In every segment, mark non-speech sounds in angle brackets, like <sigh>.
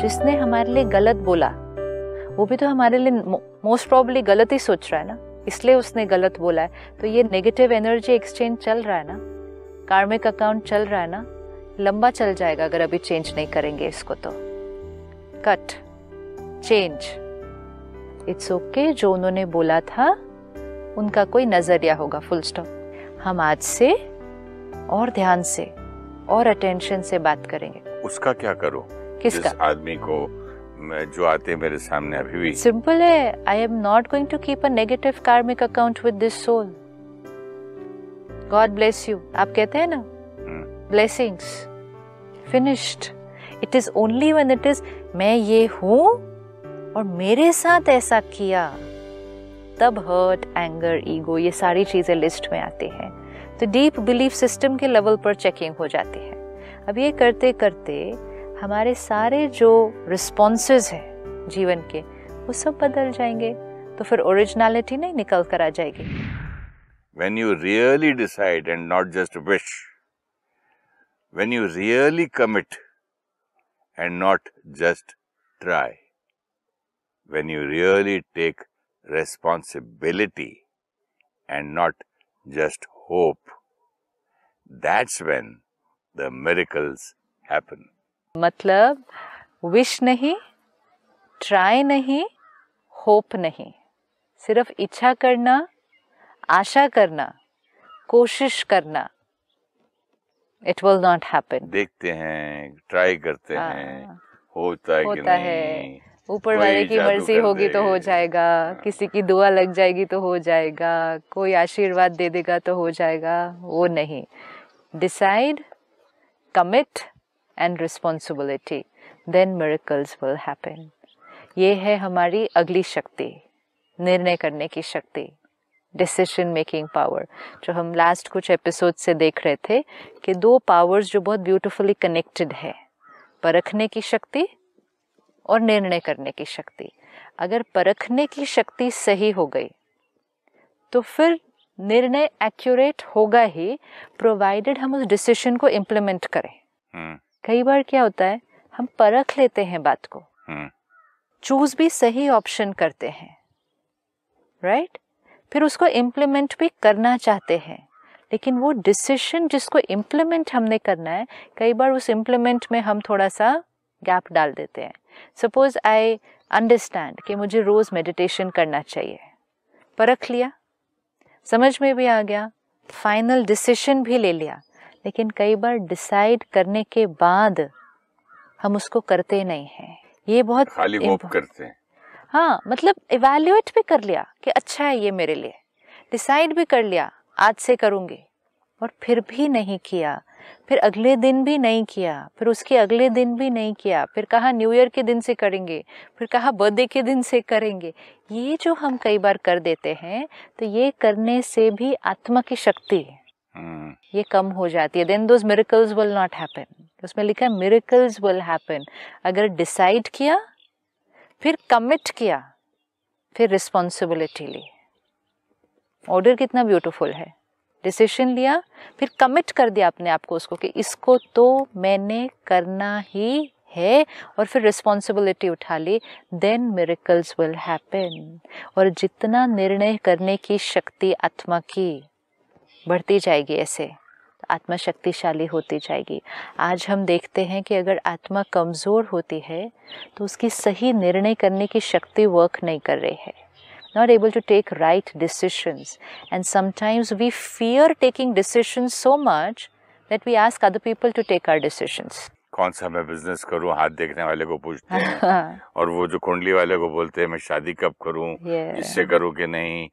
जिसने हमारे लिए गलत बोला वो भी तो हमारे लिए मोस्ट प्रॉब्ली गलत ही सोच रहा है ना इसलिए उसने गलत बोला है तो ये नेगेटिव एनर्जी एक्सचेंज चल रहा है ना कार्मिक अकाउंट चल रहा है ना लंबा चल जाएगा अगर अभी चेंज नहीं करेंगे इसको तो कट चेंज इट्स ओके जो उन्होंने बोला था उनका कोई नजरिया होगा फुल स्टॉप हम आज से और ध्यान से और अटेंशन से बात करेंगे उसका क्या करो किसका आदमी को जो आते हैं मेरे सामने अभी भी सिंपल है I am not going to keep a negative karmic account with this soul God bless you आप कहते हैं ना blessings finished it is only when it is मैं ये हूं और मेरे साथ ऐसा किया तब हर्ट एंगर ईगो ये सारी चीजें लिस्ट में आती हैं तो डीप बिलीफ सिस्टम के लेवल पर चेकिंग हो जाती है अब ये करते करते हमारे सारे जो रिस्पॉन्सेज हैं जीवन के वो सब बदल जाएंगे तो फिर ओरिजिनलिटी नहीं निकल कर आ जाएगी when you really decide and not just wish when you really commit and not just try when you really take responsibility and not just hope that's when the miracles happen मतलब wish नहीं try नहीं hope नहीं सिर्फ इच्छा करना आशा करना कोशिश करना इट विल नॉट हैपन देखते हैं ट्राई करते आ, हाँ। हैं होता है होता है ऊपर वाले की मर्जी होगी तो हो जाएगा आ, हाँ। किसी की दुआ लग जाएगी तो हो जाएगा कोई आशीर्वाद दे देगा तो हो जाएगा वो नहीं decide commit and responsibility then miracles will happen ये है हमारी अगली शक्ति निर्णय करने की शक्ति डिसीजन मेकिंग पावर जो हम लास्ट कुछ एपिसोड से देख रहे थे कि दो पावर्स जो बहुत ब्यूटीफुली कनेक्टेड है परखने की शक्ति और निर्णय करने की शक्ति अगर परखने की शक्ति सही हो गई तो फिर निर्णय एक्यूरेट होगा ही प्रोवाइडेड हम उस डिसीजन को इम्प्लीमेंट करें hmm. कई बार क्या होता है हम परख लेते हैं बात को चूज हम्म। भी सही ऑप्शन करते हैं राइट right? फिर उसको इम्प्लीमेंट भी करना चाहते हैं लेकिन वो डिसीशन जिसको इम्प्लीमेंट हमने करना है कई बार उस इम्प्लीमेंट में हम थोड़ा सा गैप डाल देते हैं सपोज आई अंडरस्टैंड कि मुझे रोज़ मेडिटेशन करना चाहिए परख लिया समझ में भी आ गया फाइनल डिसीशन भी ले लिया लेकिन कई बार डिसाइड करने के बाद हम उसको करते नहीं हैं ये बहुत खाली होप करते हैं हाँ मतलब इवेल्युएट भी कर लिया कि अच्छा है ये मेरे लिए डिसाइड भी कर लिया आज से करूँगी और फिर भी नहीं किया फिर अगले दिन भी नहीं किया फिर उसके अगले दिन भी नहीं किया फिर कहा न्यू ईयर के दिन से करेंगे फिर कहा बर्थडे के दिन से करेंगे ये जो हम कई बार कर देते हैं तो ये करने से भी आत्मा की शक्ति Hmm. ये कम हो जाती है then those miracles will not happen उसमें लिखा है मिरेकल्स विल हैपन अगर डिसाइड किया फिर कमिट किया फिर रिस्पॉन्सिबिलिटी ली ऑर्डर कितना ब्यूटीफुल है डिसीशन लिया फिर कमिट कर दिया अपने आप को उसको कि इसको तो मैंने करना ही है और फिर रिस्पॉन्सिबिलिटी उठा ली देन मेरिकल्स विल हैपन और जितना निर्णय करने की शक्ति आत्मा की बढ़ती जाएगी ऐसे तो आत्मा शक्तिशाली होती जाएगी आज हम देखते हैं कि अगर आत्मा कमज़ोर होती है तो उसकी सही निर्णय करने की शक्ति वर्क नहीं कर रही है not able to take right decisions and sometimes we fear taking decision so much that we ask other people to take our decisions कौन सा मैं बिजनेस करूं हाथ देखने वाले को पूछते हैं <laughs> और वो जो कुंडली वाले को बोलते हैं मैं शादी कब करूं इससे करूं कि नहीं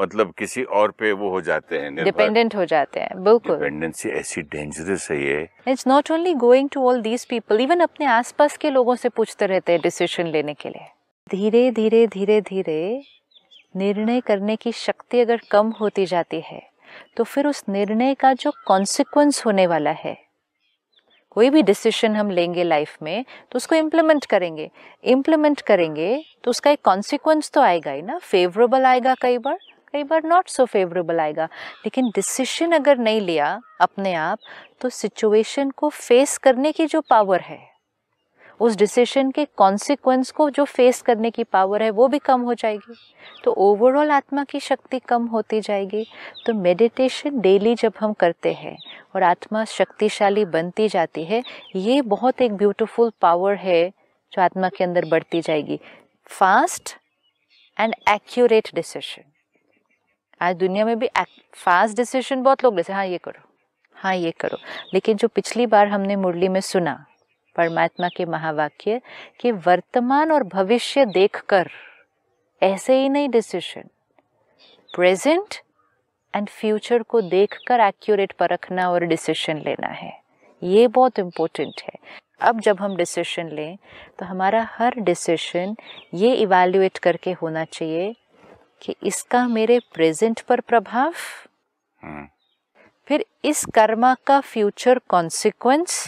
मतलब किसी और पे वो हो जाते हैं डिपेंडेंट हो जाते हैं बिल्कुल डिपेंडेंसी ऐसी डेंजरस है ये it's not only going to all these people even अपने आसपास के लोगों से पूछते रहते हैं डिसीजन लेने के लिए धीरे धीरे धीरे धीरे निर्णय करने की शक्ति अगर कम होती जाती है तो फिर उस निर्णय का जो कॉन्सिक्वेंस होने वाला है कोई भी डिसीशन हम लेंगे लाइफ में तो उसको इम्प्लीमेंट करेंगे इम्प्लीमेंट करेंगे तो उसका एक कॉन्सिक्वेंस तो आएगा ही ना फेवरेबल आएगा कई बार कई बार नॉट सो फेवरेबल आएगा लेकिन डिसीशन अगर नहीं लिया अपने आप तो सिचुएशन को फेस करने की जो पावर है उस डिसीशन के कॉन्सिक्वेंस को जो फेस करने की पावर है वो भी कम हो जाएगी तो ओवरऑल आत्मा की शक्ति कम होती जाएगी तो मेडिटेशन डेली जब हम करते हैं और आत्मा शक्तिशाली बनती जाती है ये बहुत एक ब्यूटीफुल पावर है जो आत्मा के अंदर बढ़ती जाएगी फास्ट एंड एक्यूरेट डिसीशन आज दुनिया में भी फास्ट डिसीशन बहुत लोग लेते हाँ ये करो हाँ ये करो लेकिन जो पिछली बार हमने मुरली में सुना परमात्मा के महावाक्य कि वर्तमान और भविष्य देखकर ऐसे ही नहीं डिसीजन प्रेजेंट एंड फ्यूचर को देखकर एक्यूरेट परखना और डिसीजन लेना है ये बहुत इम्पोर्टेंट है अब जब हम डिसीजन लें तो हमारा हर डिसीजन ये इवेल्युएट करके होना चाहिए कि इसका मेरे प्रेजेंट पर प्रभाव हम्म। फिर इस कर्मा का फ्यूचर कॉन्सिक्वेंस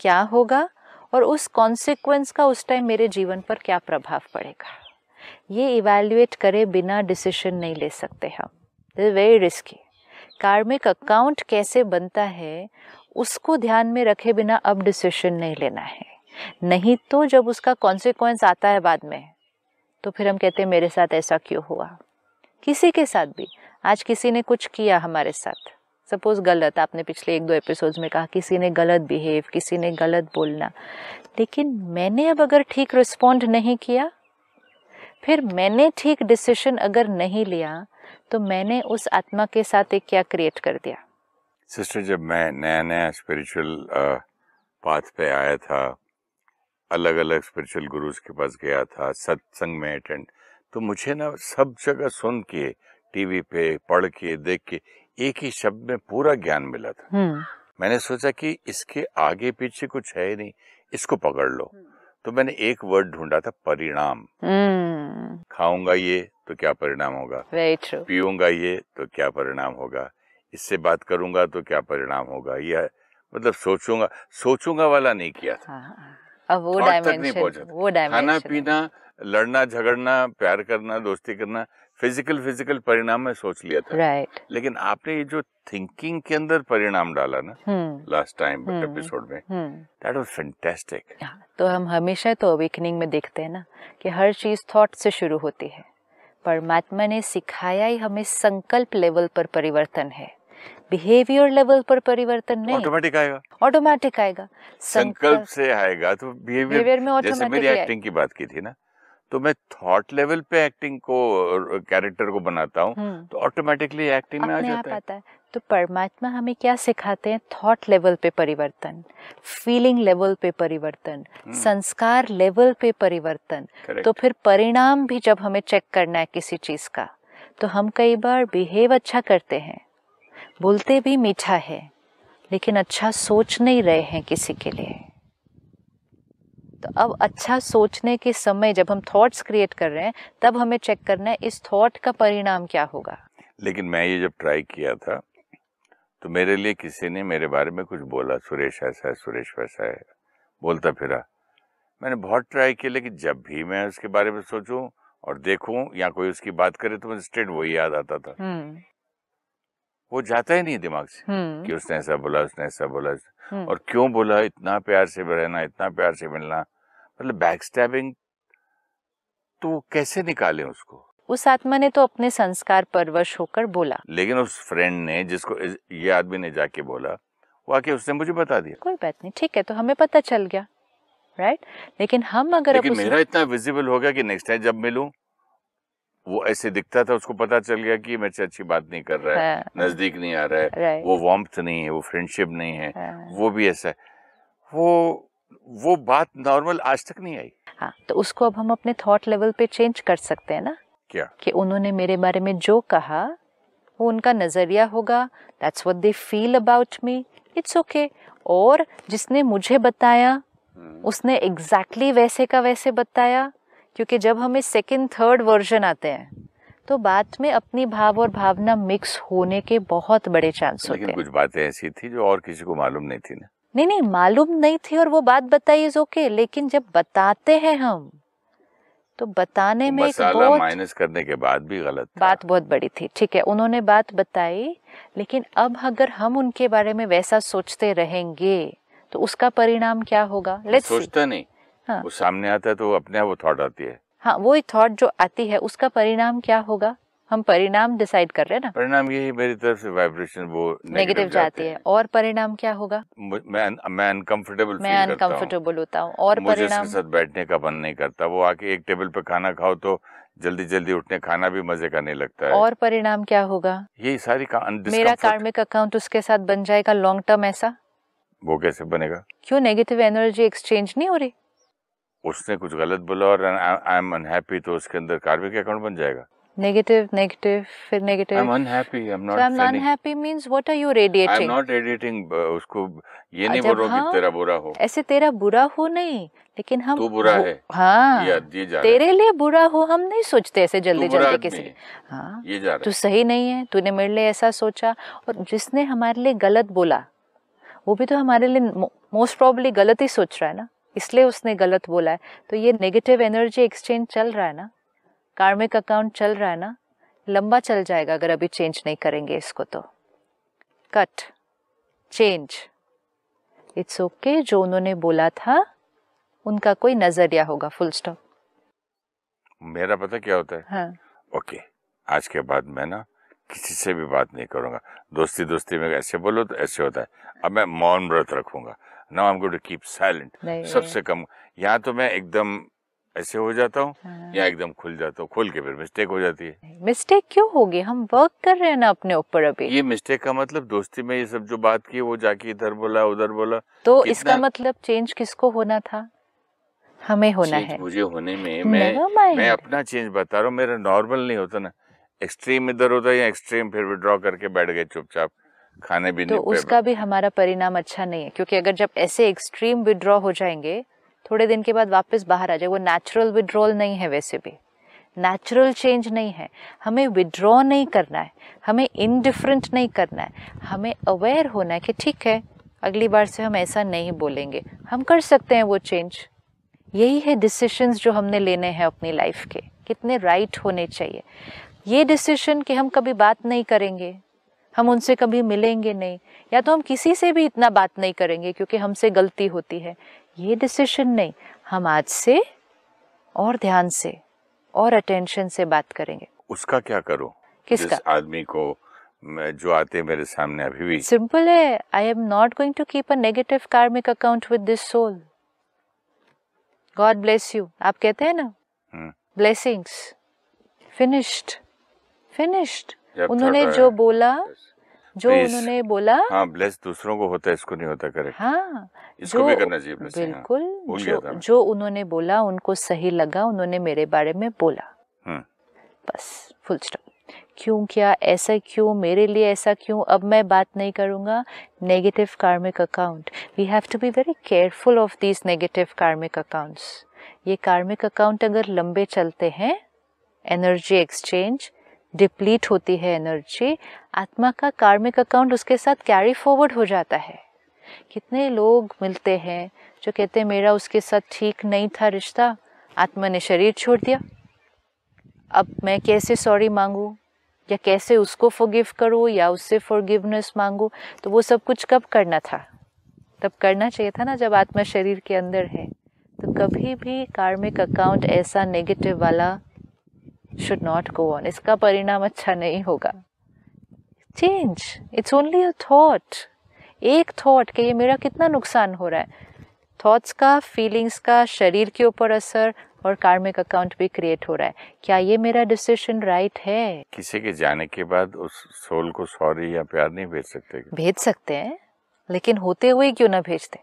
क्या होगा और उस कॉन्सिक्वेंस का उस टाइम मेरे जीवन पर क्या प्रभाव पड़ेगा ये इवेल्युएट करे बिना डिसीशन नहीं ले सकते हम this is very risky karmic account कैसे बनता है उसको ध्यान में रखे बिना अब डिसीशन नहीं लेना है नहीं तो जब उसका कॉन्सिक्वेंस आता है बाद में तो फिर हम कहते हैं मेरे साथ ऐसा क्यों हुआ किसी के साथ भी आज किसी ने कुछ किया हमारे साथ सपोज़ गलत आपने पिछले एक दो एपिसोड्स में कहा किसी ने गलत बिहेव किसी ने गलत बोलना लेकिन मैंने अब अगर ठीक रिस्पॉन्ड नहीं किया फिर मैंने ठीक डिसीशन अगर नहीं लिया तो मैंने उस आत्मा के साथ एक क्या क्रिएट कर दिया सिस्टर जब मैं नया नया स्पिरिचुअल पाथ पे आया था अलग अलग स्पिरिचुअल गुरुज के पास गया था सत्संग में अटेंड तो मुझे ना सब जगह सुन के टीवी पे पढ़ के देख के एक ही शब्द में पूरा ज्ञान मिला था हम्म। मैंने सोचा कि इसके आगे पीछे कुछ है ही नहीं इसको पकड़ लो हम्म। तो मैंने एक वर्ड ढूंढा था परिणाम हम्म। खाऊंगा ये तो क्या परिणाम होगा पीऊंगा ये तो क्या परिणाम होगा इससे बात करूंगा तो क्या परिणाम होगा यह मतलब सोचूंगा सोचूंगा वाला नहीं किया था हाँ, हाँ, हाँ। अब वो डायमेंशन वो डायमेंशन खाना पीना लड़ना झगड़ना प्यार करना दोस्ती करना फिजिकल फिजिकल परिणाम में सोच लिया था राइट right. लेकिन आपने ये जो थिंकिंग के अंदर परिणाम डाला ना लास्ट टाइम एपिसोड में दैट वाज फैंटास्टिक तो हम हमेशा तो अवेकनिंग में देखते हैं ना कि हर चीज थॉट से शुरू होती है परमात्मा ने सिखाया ही हमें संकल्प लेवल पर परिवर्तन है बिहेवियर लेवल पर परिवर्तन नहीं ऑटोमेटिक आएगा ऑटोमेटिक आएगा संकल्प, संकल्प से आएगा तो बिहेवियर में ऑटोमेटिक एक्टिंग की बात की थी ना तो मैं थॉट लेवल पे एक्टिंग को कैरेक्टर को बनाता हूँ हम्म। तो ऑटोमेटिकली एक्टिंग में आ जाता है।, है तो परमात्मा हमें क्या सिखाते हैं थॉट लेवल पे परिवर्तन फीलिंग लेवल पे परिवर्तन हम्म। संस्कार लेवल पे परिवर्तन Correct. तो फिर परिणाम भी जब हमें चेक करना है किसी चीज का तो हम कई बार बिहेव अच्छा करते हैं बोलते भी मीठा है लेकिन अच्छा सोच नहीं रहे हैं किसी के लिए तो अब अच्छा सोचने के समय जब हम थॉट्स क्रिएट कर रहे हैं तब हमें चेक करना है इस थॉट का परिणाम क्या होगा लेकिन मैं ये जब ट्राई किया था तो मेरे लिए किसी ने मेरे बारे में कुछ बोला सुरेश ऐसा है सुरेश वैसा है बोलता फिरा मैंने बहुत ट्राई किया लेकिन जब भी मैं उसके बारे में सोचूं और देखूं या कोई उसकी बात करे तो मुझे स्टेट वही याद आता था हम्म। वो जाता ही नहीं दिमाग से हम्म। कि उसने ऐसा बोला उसने ऐसा बोला हम्म। और क्यों बोला इतना प्यार से रहना इतना प्यार से मिलना मतलब बैक स्टैबिंग तो कैसे निकाले उसको उस आत्मा ने तो अपने संस्कार परवश होकर बोला लेकिन उस फ्रेंड ने जिसको ये आदमी ने जाके बोला वो आके उसने मुझे बता दिया कोई बात नहीं ठीक है तो हमें पता चल गया राइट लेकिन हम अगर लेकिन मेरा इतना विजिबल हो गया कि नेक्स्ट टाइम जब मिलूं वो ऐसे दिखता था उसको पता चल गया कि मेरे से अच्छी बात नहीं कर रहा है हाँ। नजदीक नहीं आ रहा है वो वॉम्प नहीं है वो फ्रेंडशिप नहीं है हाँ। वो भी ऐसा है वो वो बात नॉर्मल आज तक नहीं आई हाँ तो उसको अब हम अपने थॉट लेवल पे चेंज कर सकते हैं ना क्या कि उन्होंने मेरे बारे में जो कहा वो उनका नजरिया होगा that's what they feel about me it's okay और जिसने मुझे बताया हम्म। उसने एग्जैक्टली exactly वैसे का वैसे बताया क्योंकि जब हमें सेकेंड थर्ड वर्जन आते हैं तो बात में अपनी भाव और भावना मिक्स होने के बहुत बड़े चांस होते हैं कुछ बातें ऐसी थी जो और किसी को मालूम नहीं थी ना नहीं नहीं मालूम नहीं थी और वो बात बताई इज ओके लेकिन जब बताते हैं हम तो बताने तो में माइनस करने के बाद भी गलत था। बात बहुत बड़ी थी ठीक है उन्होंने बात बताई लेकिन अब अगर हम उनके बारे में वैसा सोचते रहेंगे तो उसका परिणाम क्या होगा लेट्स तो सोचता नहीं हाँ। वो सामने आता है तो अपने आप वो थॉट आती है हाँ वो थॉट जो आती है उसका परिणाम क्या होगा हम परिणाम डिसाइड कर रहे हैं ना परिणाम यही मेरी तरफ से वाइब्रेशन वो नेगेटिव जाती है और परिणाम क्या होगा मैं मैं अनकंफर्टेबल मैं अनकंफर्टेबल होता हूँ और मुझे परिणाम साथ बैठने का मन नहीं करता वो आके एक टेबल पे खाना खाओ तो जल्दी जल्दी उठने खाना भी मजे का नहीं लगता है और परिणाम क्या होगा ये सारी का मेरा कार्मिक अकाउंट उसके साथ बन जाएगा लॉन्ग टर्म ऐसा वो कैसे बनेगा क्यों नेगेटिव एनर्जी एक्सचेंज नहीं हो रही उसने कुछ गलत बोला और आई एम अनहैप्पी तो उसके अंदर कार्मिक अकाउंट बन जाएगा नेगेटिव नेगेटिव फिर negative negative I'm unhappy I'm not so I'm funny. Unhappy means what are you radiating I am not radiating उसको ये नहीं बोल रहा कि तेरा बुरा हो ऐसे तेरा बुरा हो नहीं लेकिन हम तू बुरा है हाँ ये, ये जा तेरे लिए बुरा हो हम नहीं सोचते ऐसे जल्दी जल्दी किसी हाँ ये जा रहा तू सही नहीं है तूने मेरे लिए ऐसा सोचा और जिसने हमारे लिए गलत बोला वो भी तो हमारे लिए मोस्ट प्रोबेबली गलत ही सोच रहा है ना इसलिए उसने गलत बोला है तो ये नेगेटिव एनर्जी एक्सचेंज चल रहा है ना कार्मिक अकाउंट चल रहा है ना लंबा चल जाएगा अगर अभी चेंज नहीं करेंगे इसको तो कट चेंज इट्स ओके जो उन्होंने बोला था उनका कोई नजरिया होगा फुल स्टॉप मेरा पता क्या होता है हाँ. ओके okay, आज के बाद मैं ना किसी से भी बात नहीं करूंगा दोस्ती दोस्ती में ऐसे बोलो तो ऐसे होता है अब मैं मौन व्रत रखूंगा now I am going to keep silent सबसे कम या तो मैं एकदम ऐसे हो जाता हूँ हाँ। या एकदम खुल जाता हूँ खुल के फिर मिस्टेक हो जाती है मिस्टेक क्यों होगी हम वर्क कर रहे हैं ना अपने ऊपर अभी ये मिस्टेक का मतलब दोस्ती में ये सब जो बात की वो जाके इधर बोला उधर बोला तो इसका मतलब चेंज किसको होना था हमें होना है मुझे होने में मैं मैं अपना चेंज बता रहा हूँ मेरा नॉर्मल नहीं होता ना एक्सट्रीम इधर होता है या एक्सट्रीम फिर विड्रॉ करके बैठ गए चुपचाप खाने भी तो उसका भी हमारा परिणाम अच्छा नहीं है क्योंकि अगर जब ऐसे एक्सट्रीम विड्रॉ हो जाएंगे थोड़े दिन के बाद वापस बाहर आ जाए वो नेचुरल विड्रॉल नहीं है वैसे भी नेचुरल चेंज नहीं है हमें विड्रॉ नहीं करना है हमें इनडिफरेंट नहीं करना है हमें अवेयर होना है कि ठीक है अगली बार से हम ऐसा नहीं बोलेंगे हम कर सकते हैं वो चेंज यही है डिसीशंस जो हमने लेने हैं अपनी लाइफ के कितने राइट right होने चाहिए ये डिसीशन कि हम कभी बात नहीं करेंगे हम उनसे कभी मिलेंगे नहीं या तो हम किसी से भी इतना बात नहीं करेंगे क्योंकि हमसे गलती होती है ये डिसीशन नहीं हम आज से और ध्यान से और अटेंशन से बात करेंगे उसका क्या करो किसका आदमी को जो आते मेरे सामने अभी भी सिंपल है I am not going to keep a negative karmic account with this soul God bless you आप कहते हैं ना ब्लेसिंग्स फिनिश्ड फिनिश्ड उन्होंने जो बोला जो उन्होंने बोला हाँ ब्लेस दूसरों को होता है इसको नहीं होता करेक्ट हाँ इसको जो, भी करना चाहिए हाँ। बिल्कुल हाँ, जो, जो उन्होंने बोला उनको सही लगा उन्होंने मेरे बारे में बोला हाँ। बस फुल स्टॉप क्यों क्या ऐसा क्यों मेरे लिए ऐसा क्यों अब मैं बात नहीं करूंगा negative karmic account we have to be very careful of these negative karmic accounts ये कार्मिक अकाउंट अगर लंबे चलते हैं एनर्जी एक्सचेंज डिप्लीट होती है एनर्जी आत्मा का कार्मिक अकाउंट उसके साथ कैरी फॉरवर्ड हो जाता है कितने लोग मिलते हैं जो कहते हैं मेरा उसके साथ ठीक नहीं था रिश्ता आत्मा ने शरीर छोड़ दिया अब मैं कैसे सॉरी मांगूँ या कैसे उसको फॉरगिव करूँ या उससे फॉरगिवनेस मांगूँ तो वो सब कुछ कब करना था तब करना चाहिए था ना जब आत्मा शरीर के अंदर है तो कभी भी कार्मिक अकाउंट ऐसा नेगेटिव वाला शुड नॉट गो ऑन इसका परिणाम अच्छा नहीं होगा change it's only a thought एक थॉट कि ये मेरा कितना नुकसान हो रहा है थॉट्स का फीलिंग्स का शरीर के ऊपर असर और कार्मिक अकाउंट भी क्रिएट हो रहा है क्या ये मेरा डिसीजन राइट right है किसी के जाने के बाद उस सोल को सॉरी या प्यार नहीं भेज सकते भेज सकते हैं लेकिन होते हुए क्यों ना भेजते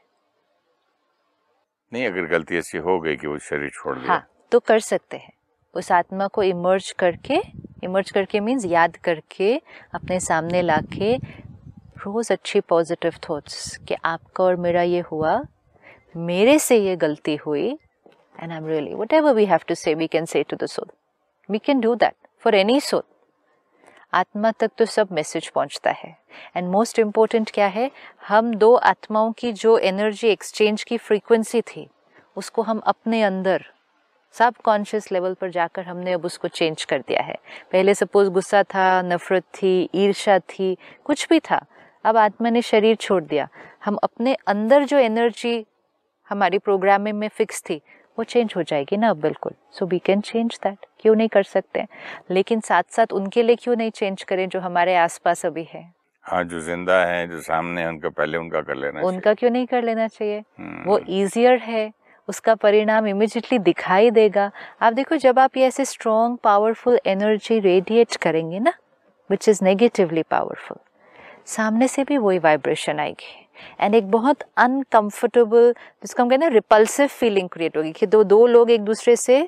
नहीं अगर गलती ऐसी हो गई कि वो शरीर छोड़ दिया हाँ, तो कर सकते हैं उस आत्मा को इमर्ज करके इमर्ज करके मीन्स याद करके अपने सामने ला के रोज़ अच्छी पॉजिटिव थॉट्स कि आपका और मेरा ये हुआ मेरे से ये गलती हुई and I am really whatever we have to say we can say to the soul we can do that for any soul आत्मा तक तो सब मैसेज पहुंचता है एंड मोस्ट इम्पोर्टेंट क्या है हम दो आत्माओं की जो एनर्जी एक्सचेंज की फ्रीक्वेंसी थी उसको हम अपने अंदर सब कॉन्शियस लेवल पर जाकर हमने अब उसको चेंज कर दिया है पहले सपोज गुस्सा था नफरत थी ईर्षा थी कुछ भी था अब आत्मा ने शरीर छोड़ दिया हम अपने अंदर जो एनर्जी हमारी प्रोग्रामिंग में फिक्स थी वो चेंज हो जाएगी ना अब बिल्कुल so we can change that क्यों नहीं कर सकते लेकिन साथ साथ उनके लिए क्यों नहीं चेंज करें जो हमारे आसपास अभी है हाँ जो जिंदा है जो सामने उनका पहले उनका कर लेना उनका क्यों नहीं कर लेना चाहिए हम्म। वो इजियर है उसका परिणाम इमिजिएटली दिखाई देगा आप देखो जब आप ये ऐसे स्ट्रॉन्ग पावरफुल एनर्जी रेडिएट करेंगे ना विच इज़ नेगेटिवली पावरफुल सामने से भी वही वाइब्रेशन आएगी एंड एक बहुत अनकंफर्टेबल जिसको हम कहते हैं रिपल्सिव फीलिंग क्रिएट होगी कि दो दो लोग एक दूसरे से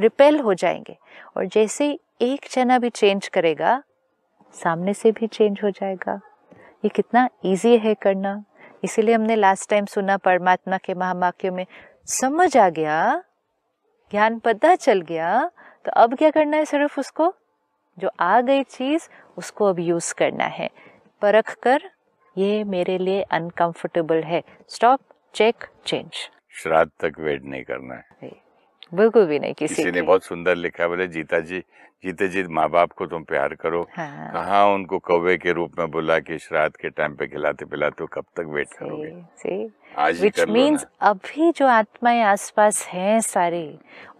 रिपेल हो जाएंगे और जैसे एक जना भी चेंज करेगा सामने से भी चेंज हो जाएगा ये कितना ईजी है करना इसीलिए हमने लास्ट टाइम सुना परमात्मा के महावाक्यों में समझ आ गया ज्ञान पता चल गया तो अब क्या करना है सिर्फ उसको जो आ गई चीज़ उसको अब यूज़ करना है परख कर ये मेरे लिए अनकंफर्टेबल है स्टॉप चेक चेंज श्राद्ध तक वेट नहीं करना है बिल्कुल भी नहीं किसी, किसी ने बहुत सुंदर लिखा बोले जीता जी जीते जीत माँ बाप को तुम प्यार करो हाँ। कहा उनको कौवे के रूप में बुला के श्राद्ध के टाइम पे खिलाते पिलाते कब तक वेट करोगे आज विच मीन्स अभी जो आत्माएं आसपास हैं सारी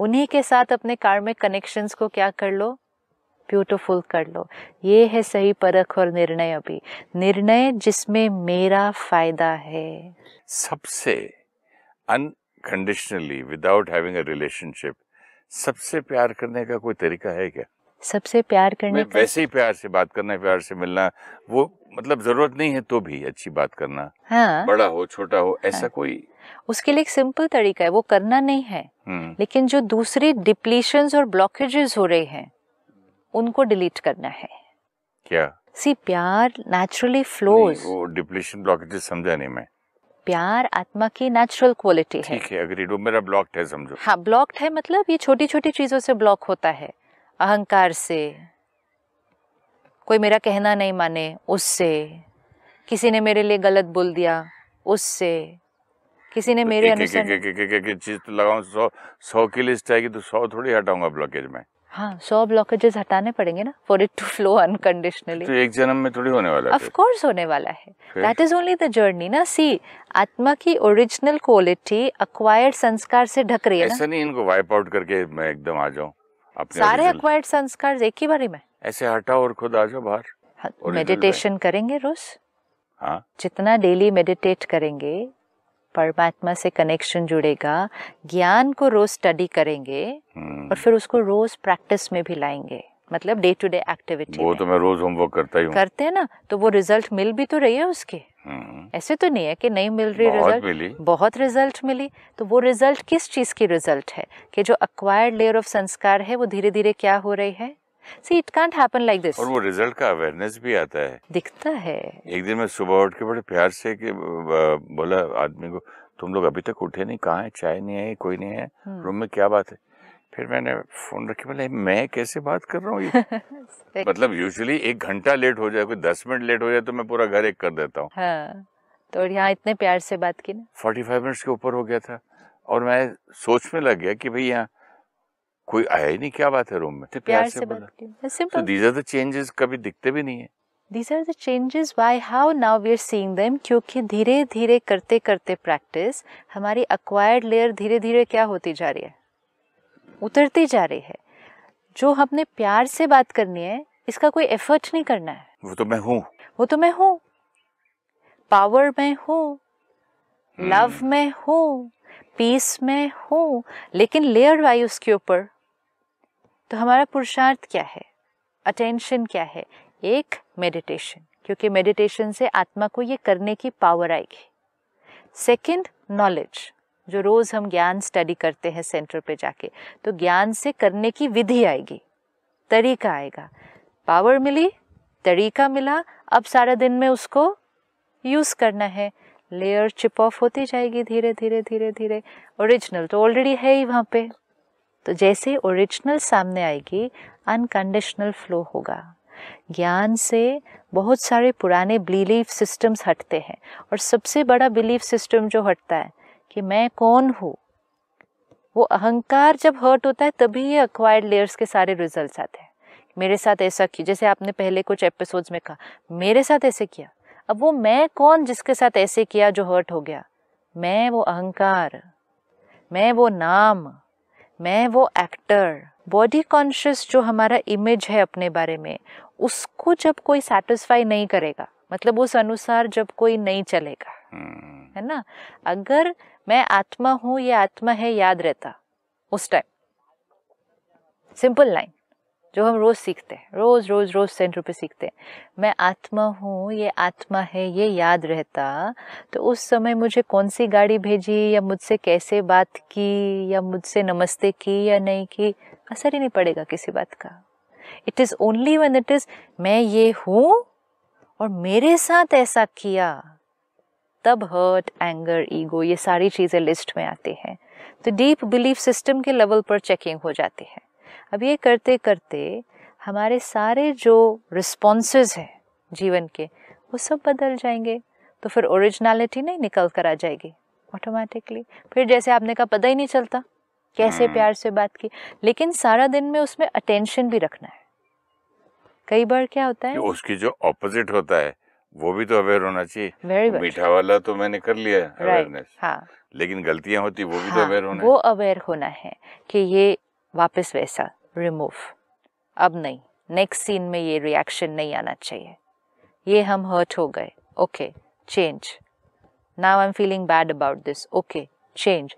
उन्हीं के साथ अपने कार्मिक कनेक्शंस को क्या कर लो ब्यूटिफुल कर लो ये है सही परख और निर्णय अभी निर्णय जिसमें मेरा फायदा है सबसे unconditionally without having a relationship सबसे प्यार करने का कोई तरीका है क्या सबसे प्यार करने का वैसे ही प्यार से बात करना प्यार से मिलना वो मतलब जरूरत नहीं है तो भी अच्छी बात करना हाँ, बड़ा हो छोटा हो ऐसा हाँ, कोई उसके लिए एक सिंपल तरीका है वो करना नहीं है हम्म। लेकिन जो दूसरी डिप्लीशन और ब्लॉकेजेस हो रहे हैं उनको डिलीट करना है क्या सी प्यार नेचुरली फ्लोज वो डिप्लीशन ब्लॉकेजेस समझा नहीं मैं प्यार आत्मा की नेचुरल क्वालिटी है ठीक है अग्रीड मेरा ब्लॉक्ड है समझो हाँ ब्लॉक्ड है मतलब ये छोटी छोटी चीजों से ब्लॉक होता है अहंकार से कोई मेरा कहना नहीं माने उससे किसी ने मेरे लिए गलत बोल दिया उससे किसी ने तो मेरे अनुसार चीज तो सौ सौ की लिस्ट आएगी तो सौ थोड़ी हटाऊंगा ब्लॉकेज में हाँ सौ ब्लॉकेजेस हटाने पड़ेंगे ना for it to flow unconditionally तो एक जन्म में थोड़ी होने वाला है ऑफ कोर्स होने वाला है that is only the journey ना सी आत्मा की ओरिजिनल क्वालिटी अक्वायर्ड संस्कार से ढक रही है ऐसा नहीं इनको वाइप आउट करके मैं एकदम आ जाऊँ सारे अक्वायर्ड संस्कार एक ही बारी में ऐसे हटाओ और खुद आ जाओ बाहर मेडिटेशन हाँ, करेंगे रोज हाँ जितना डेली मेडिटेट करेंगे परमात्मा से कनेक्शन जुड़ेगा ज्ञान को रोज स्टडी करेंगे हम्म। और फिर उसको रोज प्रैक्टिस में भी लाएंगे मतलब डे टू डे एक्टिविटी वो तो मैं रोज होमवर्क करता ही हूं। करते हैं ना तो वो रिजल्ट मिल भी तो रही है उसके हम्म। ऐसे तो नहीं है कि नहीं मिल रही रिजल्ट मिली बहुत रिजल्ट मिली तो वो रिजल्ट किस चीज की रिजल्ट है कि जो अक्वायर्ड लेयर ऑफ संस्कार है वो धीरे धीरे क्या हो रही है see it can't happen like this और वो रिजल्ट का अवेयरनेस भी आता है दिखता है एक दिन मैं सुबह उठ के बड़े प्यार से के बोला आदमी को तुम लोग अभी तक उठे नहीं कहा है चाय नहीं आई कोई नहीं है रूम हम्म। में क्या बात है फिर मैंने फोन रखी बोला मैं कैसे बात कर रहा हूँ <laughs> मतलब यूजुअली एक घंटा लेट हो जाए कोई दस मिनट लेट हो जाए तो मैं पूरा घर एक कर देता हूँ हाँ, तो यहाँ इतने प्यार से बात की ना फोर्टी फाइव मिनट्स के ऊपर हो गया था और मैं सोच में लग गया कि भाई यहाँ कोई आया ही नहीं क्या बात है रूम में तो प्यार, प्यार से बोला simple these are the changes कभी दिखते भी नहीं है these are the changes by how now we are seeing them क्योंकि धीरे धीरे करते करते प्रैक्टिस हमारी अक्वायर्ड लेयर धीरे धीरे क्या होती जा रही है उतरती जा रही है जो हमने प्यार से बात करनी है इसका कोई एफर्ट नहीं करना है वो तो मैं हूँ वो तो मैं हूँ पावर में हूँ लव hmm. में हूँ पीस में हूँ लेकिन लेयर वाइज उसके ऊपर तो हमारा पुरुषार्थ क्या है अटेंशन क्या है एक मेडिटेशन क्योंकि मेडिटेशन से आत्मा को ये करने की पावर आएगी सेकंड नॉलेज जो रोज़ हम ज्ञान स्टडी करते हैं सेंटर पे जाके तो ज्ञान से करने की विधि आएगी तरीका आएगा पावर मिली तरीका मिला अब सारा दिन में उसको यूज़ करना है लेयर चिप ऑफ होती जाएगी धीरे धीरे धीरे धीरे ओरिजिनल तो ऑलरेडी है ही वहाँ पे तो जैसे ओरिजिनल सामने आएगी अनकंडीशनल फ्लो होगा ज्ञान से बहुत सारे पुराने बिलीफ सिस्टम्स हटते हैं और सबसे बड़ा बिलीफ सिस्टम जो हटता है कि मैं कौन हूँ वो अहंकार जब हर्ट होता है तभी ये अक्वायर्ड लेयर्स के सारे रिजल्ट आते हैं मेरे साथ ऐसा क्यों जैसे आपने पहले कुछ एपिसोड्स में कहा मेरे साथ ऐसे किया अब वो मैं कौन जिसके साथ ऐसे किया जो हर्ट हो गया मैं वो अहंकार मैं वो नाम मैं वो एक्टर बॉडी कॉन्शियस जो हमारा इमेज है अपने बारे में उसको जब कोई सेटिस्फाई नहीं करेगा मतलब उस अनुसार जब कोई नहीं चलेगा hmm. है ना अगर मैं आत्मा हूं ये आत्मा है याद रहता उस टाइम सिंपल लाइन जो हम रोज़ सीखते हैं रोज़ रोज़ रोज़ सेंटर पे सीखते हैं मैं आत्मा हूँ ये आत्मा है ये याद रहता तो उस समय मुझे कौन सी गाड़ी भेजी या मुझसे कैसे बात की या मुझसे नमस्ते की या नहीं की असर ही नहीं पड़ेगा किसी बात का it is only one it is मैं ये हूँ और मेरे साथ ऐसा किया तब हर्ट एंगर ईगो ये सारी चीज़ें लिस्ट में आती हैं तो डीप बिलीफ सिस्टम के लेवल पर चेकिंग हो जाती है अब ये करते करते हमारे सारे जो रिस्पॉन्सेज हैं जीवन के वो सब बदल जाएंगे तो फिर ओरिजिनलिटी नहीं निकल कर आ जाएगी ऑटोमेटिकली फिर जैसे आपने कहा पता ही नहीं चलता कैसे हम्म। प्यार से बात की लेकिन सारा दिन में उसमें अटेंशन भी रखना है कई बार क्या होता है उसकी जो ऑपोजिट होता है वो भी तो अवेयर होना चाहिए मीठा वाला तो मैंने कर लिया अवेयरनेस right. हाँ लेकिन गलतियां होती वो भी तो हाँ, तो अवेयर होना वो अवेयर होना है कि ये वापस वैसा रिमूव अब नहीं नेक्स्ट सीन में ये रिएक्शन नहीं आना चाहिए ये हम हर्ट हो गए okay change now I am feeling bad about this okay change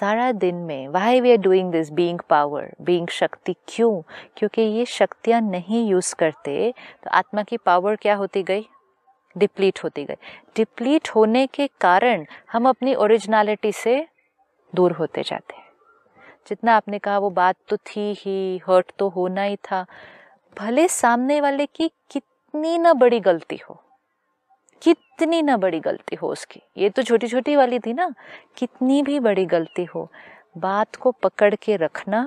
सारा दिन में why we are doing this being power being shakti क्यों क्योंकि ये शक्तियाँ नहीं यूज़ करते तो आत्मा की पावर क्या होती गई डिप्लीट होती गई डिप्लीट होने के कारण हम अपनी ओरिजिनलिटी से दूर होते जाते हैं जितना आपने कहा वो बात तो थी ही हर्ट तो होना ही था भले सामने वाले की कितनी ना बड़ी गलती हो कितनी ना बड़ी गलती हो उसकी ये तो छोटी छोटी वाली थी ना कितनी भी बड़ी गलती हो बात को पकड़ के रखना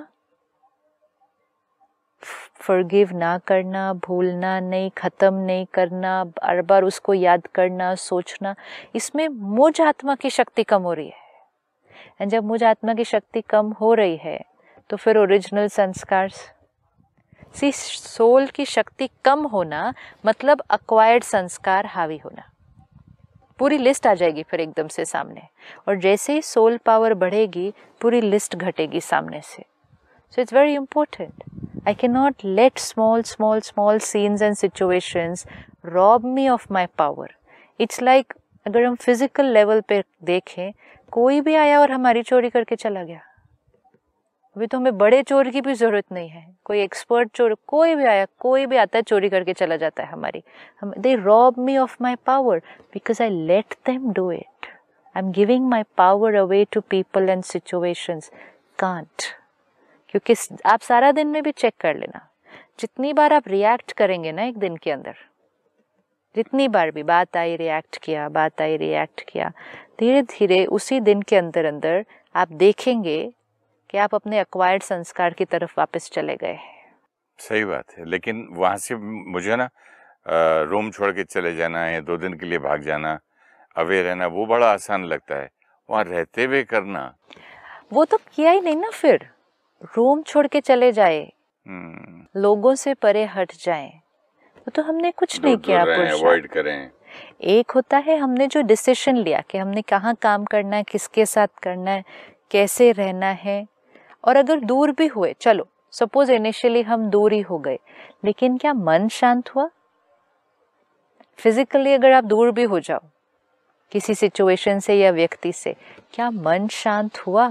फॉरगिव ना करना भूलना नहीं ख़त्म नहीं करना बार बार उसको याद करना सोचना इसमें मुझ आत्मा की शक्ति कम हो रही है एंड जब मुझ आत्मा की शक्ति कम हो रही है तो फिर ओरिजिनल संस्कार सी सोल की शक्ति कम होना मतलब अक्वायर्ड संस्कार हावी होना पूरी लिस्ट आ जाएगी फिर एकदम से सामने और जैसे ही सोल पावर बढ़ेगी पूरी लिस्ट घटेगी सामने से so it's very important I can not let small small small scenes and situations rob me of my power it's like अगर हम फिजिकल लेवल पे देखें कोई भी आया और हमारी चोरी करके चला गया अभी तो हमें बड़े चोर की भी ज़रूरत नहीं है कोई एक्सपर्ट चोर कोई भी आया कोई भी आता है चोरी करके चला जाता है हमारी हम they rob me of my power because I let them do it I am giving my power away to people and situations can't क्योंकि आप सारा दिन में भी चेक कर लेना जितनी बार आप रिएक्ट करेंगे ना एक दिन के अंदर जितनी बार भी बात आई रिएक्ट किया बात आई रिएक्ट किया धीरे धीरे उसी दिन के अंदर अंदर आप देखेंगे कि आप अपने अक्वायर्ड संस्कार की तरफ वापस चले गए सही बात है लेकिन वहाँ से मुझे ना रूम छोड़ के चले जाना है दो दिन के लिए भाग जाना अवे रहना वो बड़ा आसान लगता है वहाँ रहते हुए करना वो तो किया ही नहीं ना फिर रूम छोड़ के चले जाए हम्म। लोगों से परे हट जाए वो तो हमने कुछ नहीं किया अवॉइड करें एक होता है हमने जो डिसीशन लिया कि हमने कहाँ काम करना है किसके साथ करना है कैसे रहना है और अगर दूर भी हुए चलो सपोज इनिशियली हम दूर ही हो गए लेकिन क्या मन शांत हुआ फिजिकली अगर आप दूर भी हो जाओ किसी सिचुएशन से या व्यक्ति से क्या मन शांत हुआ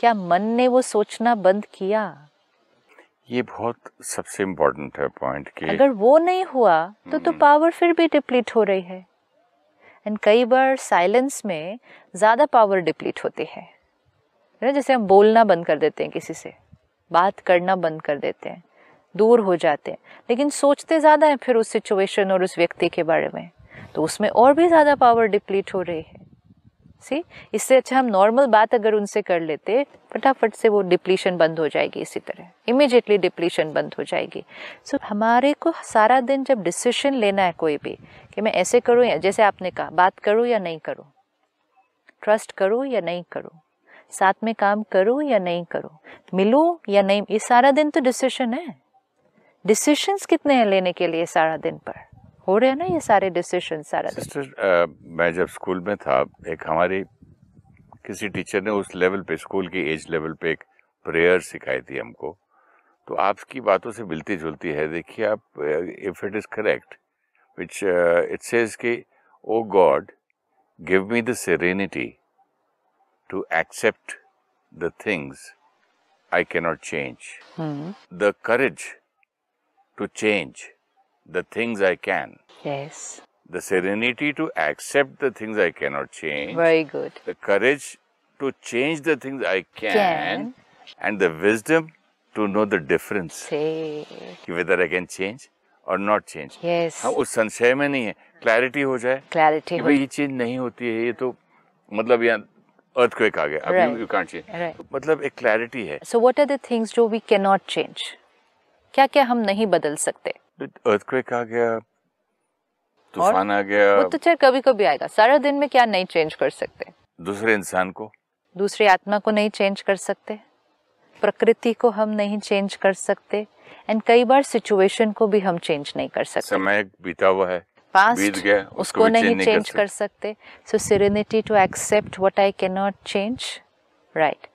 क्या मन ने वो सोचना बंद किया ये बहुत सबसे इम्पोर्टेंट है पॉइंट कि अगर वो नहीं हुआ तो तो पावर हम्म। फिर भी डिप्लीट हो रही है एंड कई बार साइलेंस में ज़्यादा पावर डिप्लीट होती है ना जैसे हम बोलना बंद कर देते हैं किसी से बात करना बंद कर देते हैं दूर हो जाते हैं लेकिन सोचते ज़्यादा हैं फिर उस सिचुएशन और उस व्यक्ति के बारे में तो उसमें और भी ज़्यादा पावर डिप्लीट हो रही है सी इससे अच्छा हम नॉर्मल बात अगर उनसे कर लेते फटाफट से वो डिप्लीशन बंद हो जाएगी इसी तरह इमिजिएटली डिप्लीशन बंद हो जाएगी सो so, हमारे को सारा दिन जब डिसीशन लेना है कोई भी कि मैं ऐसे करूँ या जैसे आपने कहा बात करूँ या नहीं करूँ ट्रस्ट करूँ या नहीं करूँ साथ में काम करूँ या नहीं करूँ मिलूँ या नहीं ये सारा दिन तो डिसीशन है डिसीशंस कितने हैं लेने के लिए सारा दिन पर हो रहे हैं ना ये सारे डिसीशन सारा सिस्टर uh, मैं जब स्कूल में था एक हमारी किसी टीचर ने उस लेवल पे स्कूल की एज लेवल पे एक प्रेयर सिखाई थी हमको तो आपकी बातों से मिलती जुलती है देखिए आप if it is correct which it says कि oh God give me the serenity to accept the things I cannot change, mm-hmm. the courage the things I can. Yes. The serenity to accept the things I cannot change. Very good. The courage to change the things I can. can. And the wisdom to know the difference. Say. whether I can change or not change. yes. हाँ उस संशय में नहीं है clarity हो जाए clarity भाई ये change नहीं होती है ये तो मतलब यहाँ अर्थ क्वेक आ गया right. you, you can't change मतलब एक clarity है So what are the things जो we cannot change? क्या क्या हम नहीं बदल सकते अर्थक्वेक आ गया तूफान आ गया वो तो कभी कभी आएगा सारा दिन में क्या नहीं चेंज कर सकते दूसरे इंसान को दूसरी आत्मा को नहीं चेंज कर सकते प्रकृति को हम नहीं चेंज कर सकते एंड कई बार सिचुएशन को भी हम चेंज नहीं कर सकते समय बीता हुआ है पास्ट बीत गया उसको, उसको नहीं चेंज कर सकते so serenity to accept what I can not change right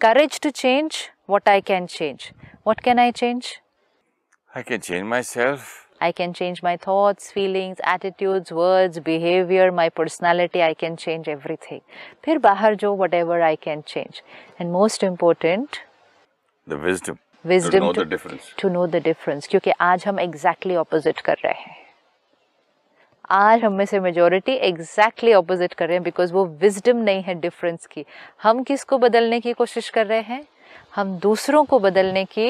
courage to change what I can change what can I change I can change myself. I can change my thoughts, feelings, attitudes, words, behavior, my personality. I can change everything. फिर bahar jo whatever I can change. And most important, the wisdom. Wisdom to know to, the difference. To know the difference. क्योंकि आज हम exactly opposite Kar rahe हैं. आज हम में से majority exactly opposite कर रहे हैं बिकॉज वो विजडम नहीं है डिफरेंस की हम किसको बदलने की कोशिश कर रहे हैं हम दूसरों को बदलने की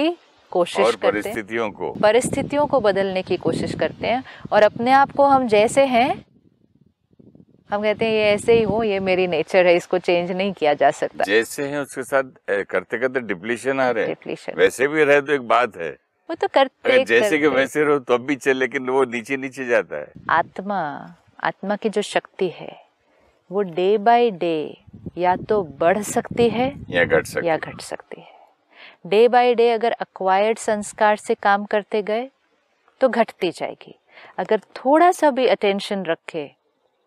कोशिश और करते परिस्थितियों को परिस्थितियों को बदलने की कोशिश करते हैं और अपने आप को हम जैसे हैं हम कहते हैं ये ऐसे ही हूँ ये मेरी नेचर है इसको चेंज नहीं किया जा सकता जैसे हैं उसके साथ करते करते डिप्लीशन आ रहे डिप्लीशन वैसे भी रहे तो एक बात है वो तो करते जैसे कि वैसे रहो तब भी चले लेकिन वो नीचे नीचे जाता है आत्मा आत्मा की जो शक्ति है वो डे बाय डे या तो बढ़ सकती है या घट सकती या घट सकती है डे बाय डे अगर अक्वायर्ड संस्कार से काम करते गए तो घटती जाएगी अगर थोड़ा सा भी अटेंशन रखे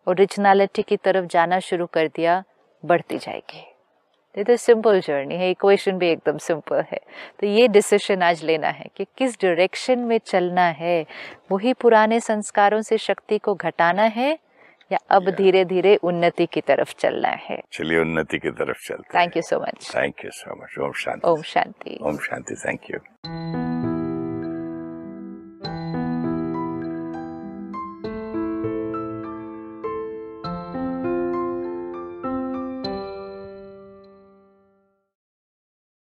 ओरिजिनलिटी की तरफ जाना शुरू कर दिया बढ़ती जाएगी ये तो सिंपल जर्नी है इक्वेशन भी एकदम सिंपल है तो ये डिसीशन आज लेना है कि किस डायरेक्शन में चलना है वही पुराने संस्कारों से शक्ति को घटाना है या अब धीरे धीरे उन्नति की तरफ चलना है चलिए उन्नति की तरफ चलते thank you so much thank you so much ओम शांति ओम शांति ओम शांति थैंक यू